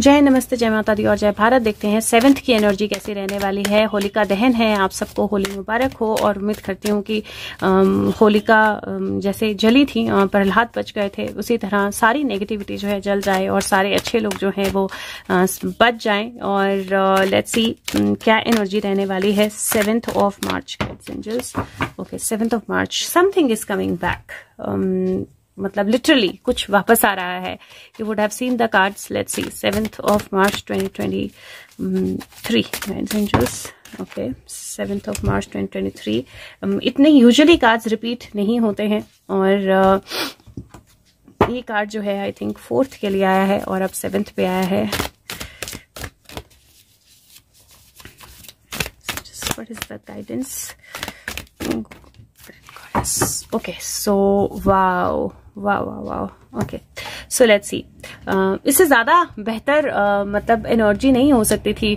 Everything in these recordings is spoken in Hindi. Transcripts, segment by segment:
जय नमस्ते जय माता दी और जय भारत देखते हैं सेवन्थ की एनर्जी कैसी रहने वाली है होलिका दहन है आप सबको होली मुबारक हो और उम्मीद करती हूँ कि होलिका जैसे जली थी प्रहलाद बच गए थे उसी तरह सारी नेगेटिविटी जो है जल जाए और सारे अच्छे लोग जो हैं वो बच जाएं और लेट्स सी क्या एनर्जी रहने वाली है seventh of March angels okay seventh of March something is coming back मतलब लिटरली कुछ वापस आ रहा है you would have seen the cards let's see seventh of March 2023 three okay seventh of March 2023 इतने यूजली कार्ड्स रिपीट नहीं होते हैं और uh, ये कार्ड जो है आई थिंक फोर्थ के लिए आया है और अब सेवेंथ पे आया है What is the guidance? okay so wow वाह वाह वाह ओके सो लेट्स सी इससे ज़्यादा बेहतर uh, मतलब एनर्जी नहीं हो सकती थी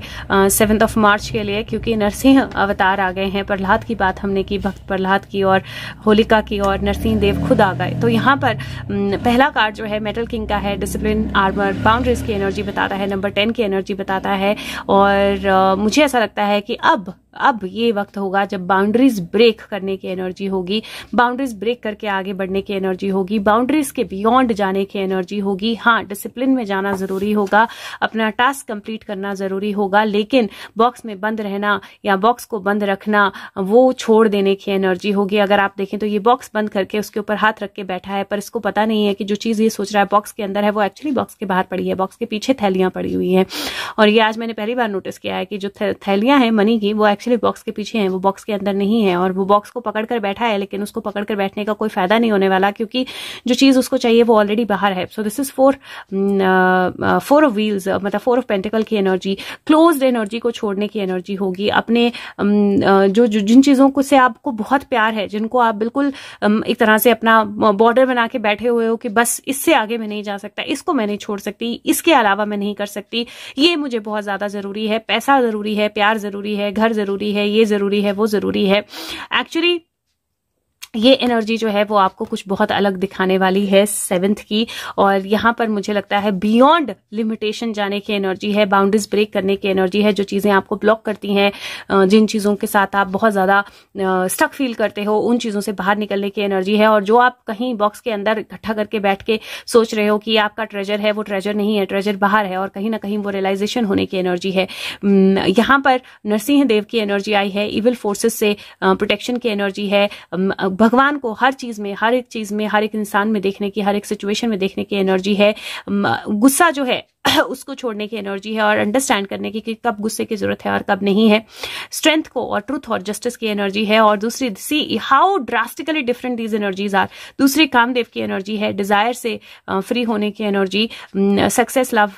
सेवन्थ ऑफ मार्च के लिए क्योंकि नरसिंह अवतार आ गए हैं प्रहलाद की बात हमने की भक्त प्रहलाद की और होलिका की और नरसिंह देव खुद आ गए तो यहाँ पर um, पहला कार्ड जो है मेटल किंग का है डिसिप्लिन आर्मर बाउंड्रीज की एनर्जी बताता है नंबर टेन की एनर्जी बताता है और uh, मुझे ऐसा लगता है कि अब अब ये वक्त होगा जब बाउंड्रीज ब्रेक करने की एनर्जी होगी बाउंड्रीज ब्रेक करके आगे बढ़ने की एनर्जी होगी बाउंड्रीज के बियॉन्ड जाने की एनर्जी होगी हाँ डिसिप्लिन में जाना जरूरी होगा अपना टास्क कंप्लीट करना जरूरी होगा लेकिन बॉक्स में बंद रहना या बॉक्स को बंद रखना वो छोड़ देने की एनर्जी होगी अगर आप देखें तो ये बॉक्स बंद करके उसके ऊपर हाथ रख के बैठा है पर इसको पता नहीं है कि जो चीज़ ये सोच रहा है बॉक्स के अंदर है वो एक्चुअली बॉक्स के बाहर पड़ी है बॉक्स के पीछे थैलियां पड़ी हुई है और ये आज मैंने पहली बार नोटिस किया है कि जो थैलियां हैं मनी की वो एक्चुअली एक्चुअली बॉक्स के पीछे है वो बॉक्स के अंदर नहीं है और वो बॉक्स को पकड़कर बैठा है लेकिन उसको पकड़कर बैठने का कोई फायदा नहीं होने वाला क्योंकि जो चीज उसको चाहिए वो ऑलरेडी बाहर है so this is four four of wheels मतलब फोर ऑफ पेंटिकल की एनर्जी क्लोज एनर्जी को छोड़ने की एनर्जी होगी अपने mm, uh, जो जिन चीजों को से आपको बहुत प्यार है जिनको आप बिल्कुल mm, एक तरह से अपना बॉर्डर uh, बना के बैठे हुए हो कि बस इससे आगे मैं नहीं जा सकता इसको मैं नहीं छोड़ सकती इसके अलावा मैं नहीं कर सकती ये मुझे बहुत ज्यादा जरूरी है पैसा जरूरी है प्यार जरूरी है घर जरूरी ज़रूरी है ये ज़रूरी है वो ज़रूरी है एक्चुअली ये एनर्जी जो है वो आपको कुछ बहुत अलग दिखाने वाली है सेवेंथ की और यहाँ पर मुझे लगता है बियॉन्ड लिमिटेशन जाने की एनर्जी है बाउंड्रीज ब्रेक करने की एनर्जी है जो चीज़ें आपको ब्लॉक करती हैं जिन चीज़ों के साथ आप बहुत ज़्यादा स्टक फील करते हो उन चीज़ों से बाहर निकलने की एनर्जी है और जो आप कहीं बॉक्स के अंदर इकट्ठा करके बैठ के सोच रहे हो कि आपका ट्रेजर है वो ट्रेजर नहीं है ट्रेजर बाहर है और कहीं ना कहीं वो रियलाइजेशन होने की एनर्जी है यहाँ पर नरसिंह देव की एनर्जी आई है इविल फोर्सेस से प्रोटेक्शन की एनर्जी है भगवान को हर चीज़ में हर एक चीज़ में हर एक इंसान में देखने की हर एक सिचुएशन में देखने की एनर्जी है गुस्सा जो है उसको छोड़ने की एनर्जी है और अंडरस्टैंड करने की कि कब गुस्से की जरूरत है और कब नहीं है स्ट्रेंथ को और ट्रूथ और जस्टिस की एनर्जी है और दूसरी see how drastically different these energies are दूसरी कामदेव की एनर्जी है डिजायर से फ्री होने की एनर्जी सक्सेस लव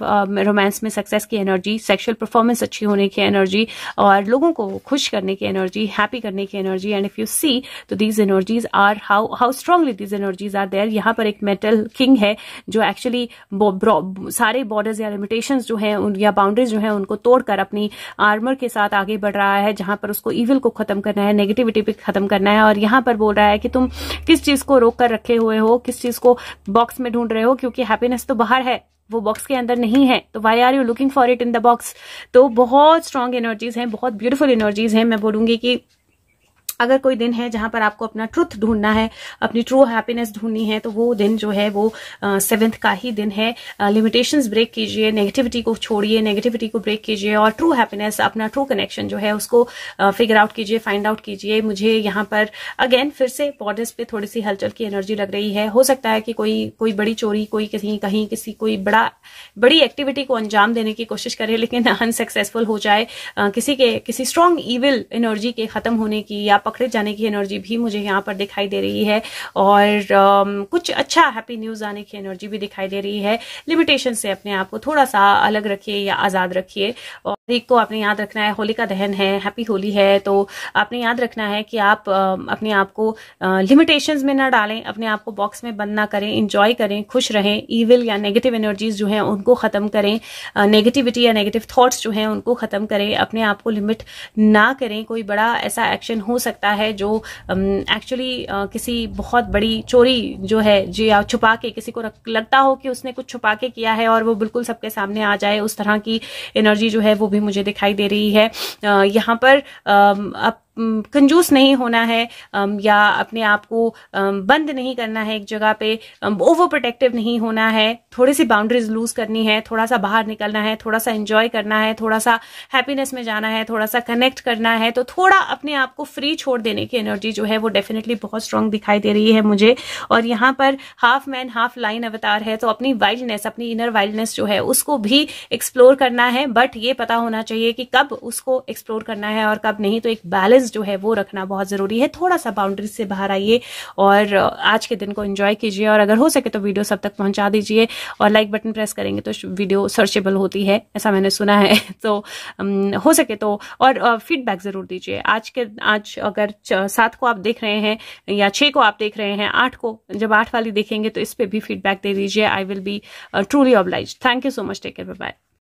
रोमांस में सक्सेस की एनर्जी सेक्शुअल परफॉर्मेंस अच्छी होने की एनर्जी और लोगों को खुश करने की एनर्जी हैप्पी करने की energy and if you see तो these energies are how how strongly these energies are there यहां पर एक मेटल किंग है जो एक्चुअली सारे बॉर्डर्स या लिमिटेशन जो है उन या बाउंड्रीज जो है उनको तोड़कर अपनी आर्मर के साथ आगे बढ़ रहा है जहां पर उसको ईविल को खत्म करना है नेगेटिविटी भी खत्म करना है और यहां पर बोल रहा है कि तुम किस चीज को रोक कर रखे हुए हो किस चीज को बॉक्स में ढूंढ रहे हो क्योंकि हैप्पीनेस तो बाहर है वो बॉक्स के अंदर नहीं है तो why are you looking for it in the box तो बहुत स्ट्रांग एनर्जीज हैं बहुत ब्यूटीफुल एनर्जीज हैं मैं बोलूंगी कि अगर कोई दिन है जहां पर आपको अपना ट्रुथ ढूंढना है अपनी ट्रू हैप्पीनेस ढूंढनी है तो वो दिन जो है वो सेवेंथ का ही दिन है लिमिटेशंस ब्रेक कीजिए नेगेटिविटी को छोड़िए नेगेटिविटी को ब्रेक कीजिए और ट्रू हैप्पीनेस अपना ट्रू कनेक्शन जो है उसको फिगर आउट कीजिए फाइंड आउट कीजिए मुझे यहाँ पर अगेन फिर से बॉर्डर्स पे थोड़ी सी हलचल की एनर्जी लग रही है हो सकता है कि कोई कोई बड़ी चोरी कोई कहीं कहीं किसी कोई बड़ा बड़ी एक्टिविटी को अंजाम देने की कोशिश करे लेकिन अनसक्सेसफुल हो जाए किसी के किसी स्ट्रांग ईविल एनर्जी के खत्म होने की या पकड़े जाने की एनर्जी भी मुझे यहाँ पर दिखाई दे रही है और कुछ अच्छा हैप्पी न्यूज़ आने की एनर्जी भी दिखाई दे रही है लिमिटेशन से अपने आप को थोड़ा सा अलग रखिए या आज़ाद रखिए और एक को आपने याद रखना है होली का दहन है हैप्पी होली है तो आपने याद रखना है कि आप अपने आप को लिमिटेशन में ना डालें अपने आप को बॉक्स में बंद ना करें इंजॉय करें खुश रहें ईविल या नेगेटिव एनर्जीज जो हैं उनको ख़त्म करें नेगेटिविटी या नेगेटिव थॉट्स जो हैं उनको ख़त्म करें अपने आप को लिमिट ना करें कोई बड़ा ऐसा एक्शन हो सकता सकता है जो एक्चुअली uh, किसी बहुत बड़ी चोरी जो है जी छुपा के किसी को लगता हो कि उसने कुछ छुपा के किया है और वो बिल्कुल सबके सामने आ जाए उस तरह की एनर्जी जो है वो भी मुझे दिखाई दे रही है uh, यहाँ पर अब कंजूस नहीं होना है या अपने आप को बंद नहीं करना है एक जगह पे ओवर प्रोटेक्टिव नहीं होना है थोड़ी सी बाउंड्रीज लूज करनी है थोड़ा सा बाहर निकलना है थोड़ा सा एंजॉय करना है थोड़ा सा हैप्पीनेस में जाना है थोड़ा सा कनेक्ट करना है तो थोड़ा अपने आप को फ्री छोड़ देने की एनर्जी जो है वो डेफिनेटली बहुत स्ट्रांग दिखाई दे रही है मुझे और यहाँ पर हाफ मैन हाफ लाइन अवतार है तो अपनी वाइल्डनेस अपनी इनर वाइल्डनेस जो है उसको भी एक्सप्लोर करना है बट ये पता होना चाहिए कि कब उसको एक्सप्लोर करना है और कब नहीं तो एक बैलेंस जो है वो रखना बहुत ज़रूरी है थोड़ा सा बाउंड्रीज से बाहर आइए और आज के दिन को इन्जॉय कीजिए और अगर हो सके तो वीडियो सब तक पहुँचा दीजिए और लाइक बटन प्रेस करेंगे तो वीडियो सर्चेबल होती है ऐसा मैंने सुना है तो हो सके तो और फीडबैक ज़रूर दीजिए आज के आज अगर सात को आप देख रहे हैं या छः को आप देख रहे हैं आठ को जब आठ वाली देखेंगे तो इस पर भी फीडबैक दे दीजिए I will be truly oblige thank you so much take care bye